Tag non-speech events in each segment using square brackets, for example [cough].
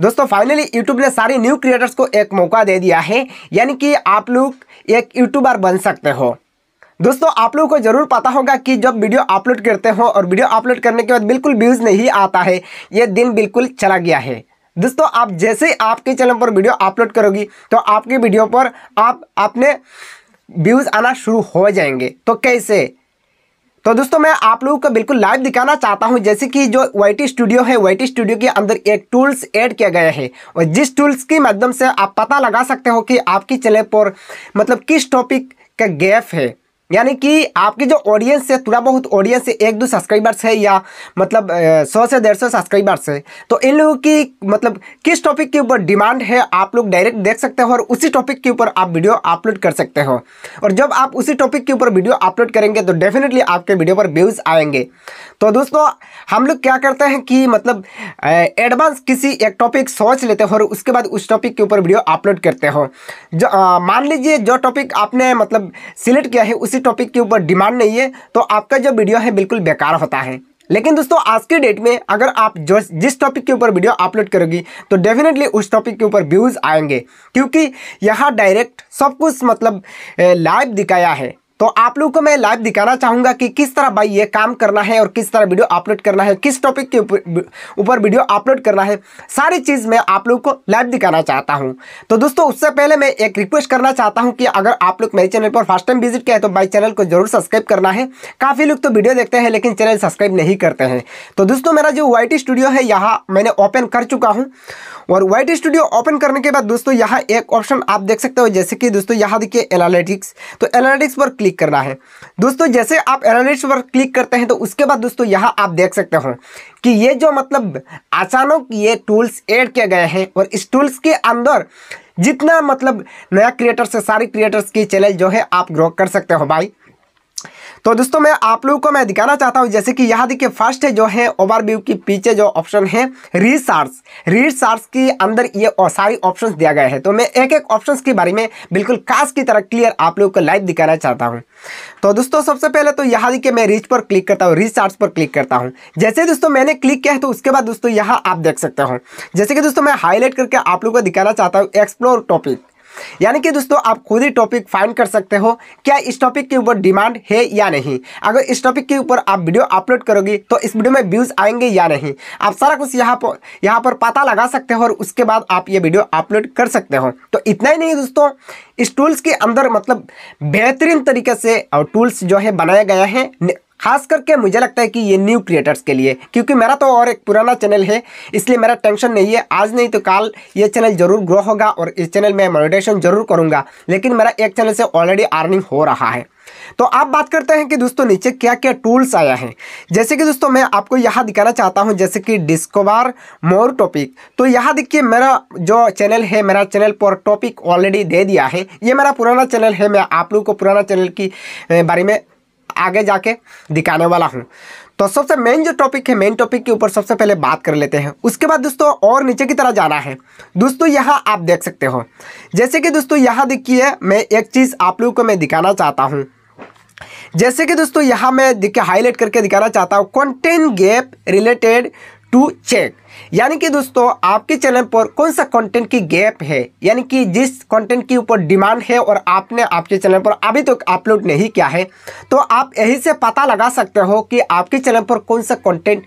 दोस्तों finally YouTube ने सारे न्यू क्रिएटर्स को एक मौका दे दिया है यानी कि आप लोग एक यूट्यूबर बन सकते हो दोस्तों आप लोगों को जरूर पता होगा कि जब वीडियो अपलोड करते हो और वीडियो अपलोड करने के बाद बिल्कुल व्यूज़ नहीं आता है ये दिन बिल्कुल चला गया है दोस्तों आप जैसे ही आपके चैनल पर वीडियो अपलोड करोगी तो आपकी वीडियो पर आप अपने व्यूज़ आना शुरू हो जाएंगे तो कैसे तो दोस्तों मैं आप लोगों को बिल्कुल लाइव दिखाना चाहता हूं जैसे कि जो वाई स्टूडियो है वाई स्टूडियो के अंदर एक टूल्स ऐड किया गया है और जिस टूल्स के माध्यम से आप पता लगा सकते हो कि आपकी चैनल पर मतलब किस टॉपिक का गैप है यानी कि आपकी जो ऑडियंस है थोड़ा बहुत ऑडियंस है एक दो सब्सक्राइबर्स है या मतलब सौ से डेढ़ सौ सब्सक्राइबर्स है तो इन लोगों की मतलब किस टॉपिक के ऊपर डिमांड है आप लोग डायरेक्ट देख सकते हो और उसी टॉपिक के ऊपर आप वीडियो अपलोड कर सकते हो और जब आप उसी टॉपिक के ऊपर वीडियो अपलोड करेंगे तो डेफिनेटली आपके वीडियो पर व्यूज़ आएंगे तो दोस्तों हम लोग क्या करते हैं कि मतलब एडवांस किसी एक टॉपिक सोच लेते हो और उसके बाद उस टॉपिक के ऊपर वीडियो अपलोड करते हो जो मान लीजिए जो टॉपिक आपने मतलब सिलेक्ट किया है उसी टॉपिक के ऊपर डिमांड नहीं है तो आपका जो वीडियो है बिल्कुल बेकार होता है लेकिन दोस्तों आज के डेट में अगर आप जो जिस टॉपिक के ऊपर वीडियो अपलोड करोगी तो डेफिनेटली उस टॉपिक के ऊपर व्यूज़ आएंगे क्योंकि यहाँ डायरेक्ट सब कुछ मतलब लाइव दिखाया है तो आप लोगों को मैं लाइव दिखाना चाहूंगा कि किस तरह भाई ये काम करना है और किस तरह वीडियो अपलोड करना है किस टॉपिक के ऊपर वीडियो अपलोड करना है सारी चीज़ मैं आप लोग को लाइव दिखाना चाहता हूँ तो दोस्तों उससे पहले मैं एक रिक्वेस्ट करना चाहता हूँ कि अगर आप लोग मेरे चैनल पर फर्स्ट टाइम विजिट किया है तो भाई चैनल को जरूर सब्सक्राइब करना है काफ़ी लोग तो वीडियो देखते हैं लेकिन चैनल सब्सक्राइब नहीं करते हैं तो दोस्तों मेरा जो वाई स्टूडियो है यहाँ मैंने ओपन कर चुका हूँ और वाइट स्टूडियो ओपन करने के बाद दोस्तों यहाँ एक ऑप्शन आप देख सकते हो जैसे कि दोस्तों यहाँ देखिए एनालिटिक्स तो एनालिटिक्स पर क्लिक क्लिक करना है दोस्तों जैसे आप एनालिस्ट पर क्लिक करते हैं तो उसके बाद दोस्तों यहाँ आप देख सकते हो कि ये जो मतलब अचानक ये टूल्स ऐड किए गए हैं और इस टूल्स के अंदर जितना मतलब नया क्रिएटर से सारे क्रिएटर्स की चैनल जो है आप ग्रो कर सकते हो भाई तो दोस्तों मैं आप लोगों को मैं दिखाना चाहता हूँ जैसे कि यहाँ देखिए फर्स्ट है जो है ओवरव्यू के पीछे जो ऑप्शन है रिसार्स रिसार्स के अंदर ये सारी ऑप्शन दिया गया है तो मैं एक एक ऑप्शन के बारे में बिल्कुल काश की तरह क्लियर आप लोगों को लाइव दिखाना चाहता हूँ तो दोस्तों सबसे पहले तो यहाँ देखिए मैं रीच पर क्लिक करता हूँ रिसार्ज पर क्लिक करता हूँ जैसे दोस्तों मैंने क्लिक किया है तो उसके बाद दोस्तों यहाँ आप देख सकते हो जैसे कि दोस्तों मैं हाईलाइट करके आप लोगों को दिखाना चाहता हूँ एक्सप्लोर टॉपिक यानी कि दोस्तों आप खुद ही टॉपिक फाइंड कर सकते हो क्या इस टॉपिक के ऊपर डिमांड है या नहीं अगर इस टॉपिक के ऊपर आप वीडियो अपलोड करोगी तो इस वीडियो में व्यूज़ आएंगे या नहीं आप सारा कुछ यहाँ पर यहाँ पर पता लगा सकते हो और उसके बाद आप ये वीडियो अपलोड कर सकते हो तो इतना ही नहीं दोस्तों इस टूल्स के अंदर मतलब बेहतरीन तरीके से और टूल्स जो है बनाया गया है खास करके मुझे लगता है कि ये न्यू क्रिएटर्स के लिए क्योंकि मेरा तो और एक पुराना चैनल है इसलिए मेरा टेंशन नहीं है आज नहीं तो कल ये चैनल जरूर ग्रो होगा और इस चैनल में मोनिटेशन जरूर करूँगा लेकिन मेरा एक चैनल से ऑलरेडी अर्निंग हो रहा है तो आप बात करते हैं कि दोस्तों नीचे क्या क्या टूल्स आया है जैसे कि दोस्तों मैं आपको यहाँ दिखाना चाहता हूँ जैसे कि डिस्कवर मोर टॉपिक तो यहाँ देखिए मेरा जो चैनल है मेरा चैनल पर टॉपिक ऑलरेडी दे दिया है ये मेरा पुराना चैनल है मैं आप लोगों को पुराना चैनल की बारे में आगे जाके दिखाने वाला हूँ तो सबसे मेन जो टॉपिक है मेन टॉपिक के ऊपर सबसे पहले बात कर लेते हैं उसके बाद दोस्तों और नीचे की तरह जाना है दोस्तों यहाँ आप देख सकते हो जैसे कि दोस्तों यहाँ देखिए मैं एक चीज़ आप लोगों को मैं दिखाना चाहता हूँ जैसे कि दोस्तों यहाँ मैं दिख हाईलाइट करके दिखाना चाहता हूँ content gap related to check यानी कि दोस्तों आपके चैनल पर कौन सा कंटेंट की गैप है यानी कि जिस कंटेंट के ऊपर डिमांड है और आपने आपके चैनल पर अभी तक तो अपलोड नहीं किया है तो आप यही से पता लगा सकते हो कि आपके चैनल पर कौन सा कंटेंट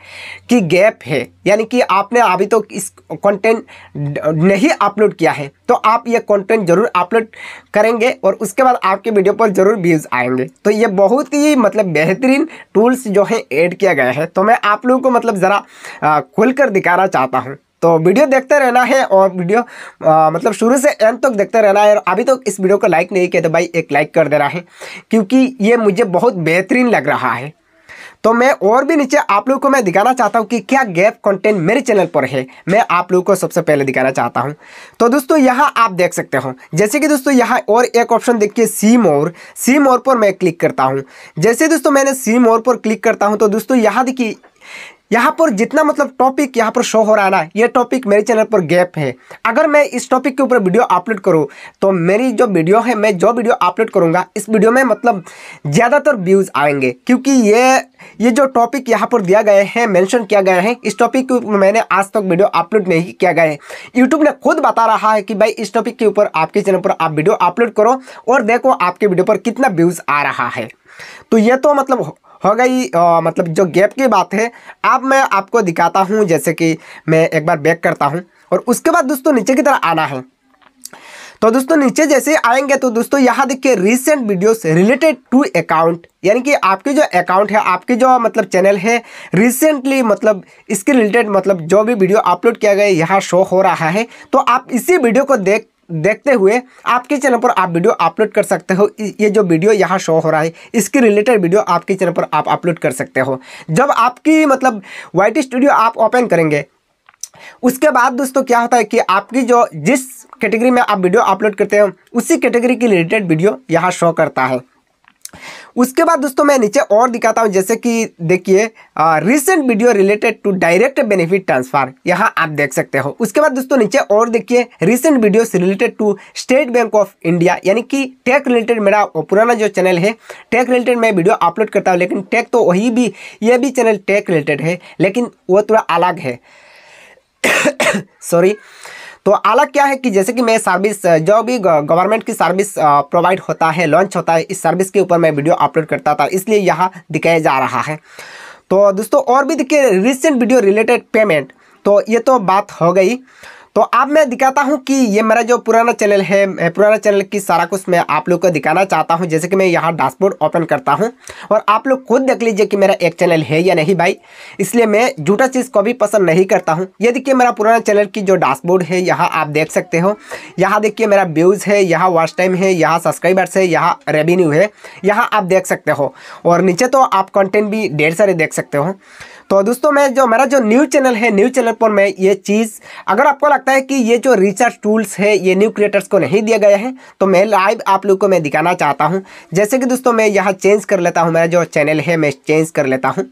की गैप है यानी कि आपने अभी तक तो इस कंटेंट नहीं अपलोड किया है तो आप ये कंटेंट जरूर अपलोड करेंगे और उसके बाद आपके वीडियो पर जरूर व्यूज़ आएंगे तो ये बहुत ही मतलब बेहतरीन टूल्स जो है ऐड किया गया है तो मैं आप लोगों को मतलब ज़रा खुलकर दिखा बताना चाहता हूँ तो वीडियो देखते रहना है और वीडियो आ, मतलब शुरू से एंड तक तो देखते रहना है और अभी तक तो इस वीडियो को लाइक नहीं किया तो भाई एक लाइक कर देना है क्योंकि ये मुझे बहुत बेहतरीन लग रहा है तो मैं और भी नीचे आप लोगों को मैं दिखाना चाहता हूँ कि क्या गैप कंटेंट मेरे चैनल पर है मैं आप लोगों को सबसे पहले दिखाना चाहता हूँ तो दोस्तों यहाँ आप देख सकते हो जैसे कि दोस्तों यहाँ और एक ऑप्शन देखिए सी मोर सी मोर पर मैं क्लिक करता हूँ जैसे दोस्तों मैंने सी मोर पर क्लिक करता हूँ तो दोस्तों यहाँ देखिए यहाँ पर जितना मतलब टॉपिक यहाँ पर शो हो रहा है ना ये टॉपिक मेरे चैनल पर गैप है अगर मैं इस टॉपिक के ऊपर वीडियो अपलोड करूँ तो मेरी जो वीडियो है मैं जो वीडियो अपलोड करूँगा इस वीडियो में मतलब ज़्यादातर व्यूज़ आएंगे क्योंकि ये ये जो टॉपिक यहाँ पर दिया गया है मेंशन किया गया है इस टॉपिक के ऊपर मैंने आज तक वीडियो अपलोड नहीं किया गया है यूट्यूब ने खुद बता रहा है कि भाई इस टॉपिक के ऊपर आपके चैनल पर आप वीडियो अपलोड करो और देखो आपके वीडियो पर कितना व्यूज़ आ रहा है तो ये तो मतलब हो गई आ, मतलब जो गैप की बात है अब मैं आपको दिखाता हूँ जैसे कि मैं एक बार बैक करता हूँ और उसके बाद दोस्तों नीचे की तरह आना है तो दोस्तों नीचे जैसे आएंगे तो दोस्तों यहाँ देखिए recent videos related to account यानी कि आपके जो अकाउंट है आपके जो मतलब चैनल है रिसेंटली मतलब इसके रिलेटेड मतलब जो भी वीडियो अपलोड किया गया यहाँ शो हो रहा है तो आप इसी वीडियो को देख देखते हुए आपके चैनल पर आप वीडियो अपलोड कर सकते हो ये जो वीडियो यहाँ शो हो रहा है इसके रिलेटेड वीडियो आपके चैनल पर आप अपलोड कर सकते हो जब आपकी मतलब वाइट स्टूडियो आप ओपन करेंगे उसके बाद दोस्तों क्या होता है कि आपकी जो जिस कैटेगरी में आप वीडियो अपलोड करते हो उसी कैटेगरी के रिलेटेड वीडियो यहाँ शो करता है उसके बाद दोस्तों मैं नीचे और दिखाता हूँ जैसे कि देखिए recent video related to direct benefit transfer यहाँ आप देख सकते हो उसके बाद दोस्तों नीचे और देखिए recent videos related to State Bank of India यानी कि टेक रिलेटेड मेरा पुराना जो चैनल है टेक रिलेटेड मैं वीडियो अपलोड करता हूँ लेकिन टेक तो वही भी ये भी चैनल टेक रिलेटेड है लेकिन वो थोड़ा अलग है सॉरी [coughs] तो अलग क्या है कि जैसे कि मैं सर्विस जो भी गवर्नमेंट की सर्विस प्रोवाइड होता है लॉन्च होता है इस सर्विस के ऊपर मैं वीडियो अपलोड करता था इसलिए यहाँ दिखाया जा रहा है तो दोस्तों और भी देखिए रिसेंट वीडियो रिलेटेड पेमेंट तो ये तो बात हो गई तो अब मैं दिखाता हूँ कि ये मेरा जो पुराना चैनल है पुराना चैनल की सारा कुछ मैं आप लोग को दिखाना चाहता हूँ जैसे कि मैं यहाँ डैशबोर्ड ओपन करता हूँ और आप लोग खुद देख लीजिए कि मेरा एक चैनल है या नहीं भाई इसलिए मैं झूठा चीज़ को भी पसंद नहीं करता हूँ ये देखिए मेरा पुराना चैनल की जो डैशबोर्ड है यहाँ आप देख सकते हो यहाँ देखिए मेरा व्यूज़ है यहाँ वॉच टाइम है यहाँ सब्सक्राइबर्स है यहाँ रेवेन्यू है यहाँ आप देख सकते हो और नीचे तो आप कंटेंट भी ढेर सारे देख सकते हो तो दोस्तों मैं जो मेरा जो न्यूज़ चैनल है न्यूज़ चैनल पर मैं ये चीज़ अगर आपको लगता है कि ये जो रिसर्च टूल्स है ये न्यू क्रिएटर्स को नहीं दिया गया है तो मैं लाइव आप लोग को मैं दिखाना चाहता हूँ जैसे कि दोस्तों मैं यहाँ चेंज कर लेता हूँ मेरा जो चैनल है मैं चेंज कर लेता हूँ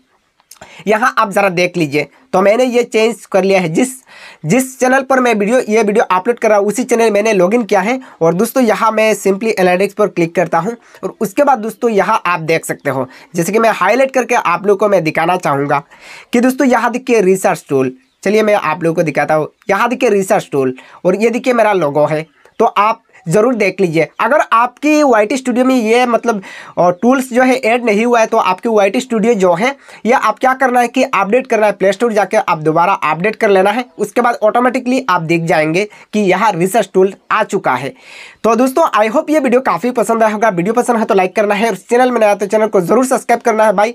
यहाँ आप ज़रा देख लीजिए तो मैंने ये चेंज कर लिया है जिस जिस चैनल पर मैं वीडियो ये वीडियो अपलोड कर रहा हूँ उसी चैनल मैंने लॉगिन किया है और दोस्तों यहाँ मैं सिंपली एनालिटिक्स पर क्लिक करता हूँ और उसके बाद दोस्तों यहाँ आप देख सकते हो जैसे कि मैं हाईलाइट करके आप लोग को मैं दिखाना चाहूँगा कि दोस्तों यहाँ देखिए रिसर्च टूल चलिए मैं आप लोगों को दिखाता हूँ यहाँ देखिए रिसर्च टूल और ये देखिए मेरा लोगो है तो आप ज़रूर देख लीजिए अगर आपकी वाई स्टूडियो में ये मतलब टूल्स जो है ऐड नहीं हुआ है तो आपकी वाई स्टूडियो जो है यह आप क्या करना है कि अपडेट करना है प्ले स्टोर जाकर आप दोबारा अपडेट कर लेना है उसके बाद ऑटोमेटिकली आप देख जाएंगे कि यह रिसर्च टूल आ चुका है तो दोस्तों आई होप ये वीडियो काफ़ी पसंद आया होगा वीडियो पसंद है तो लाइक करना है और चैनल में नया तो चैनल को जरूर सब्सक्राइब करना है भाई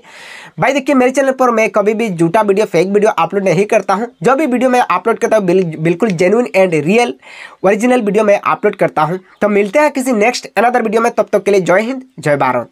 भाई देखिए मेरे चैनल पर मैं कभी भी झूठा वीडियो फेक वीडियो अपलोड नहीं करता हूँ जो भी वीडियो मैं अपलोड करता हूँ बिल्कुल genuine and real original video मैं अपलोड करता हूँ तो मिलते हैं किसी नेक्स्ट अनदर वीडियो में तब तक के लिए जय हिंद जय भारत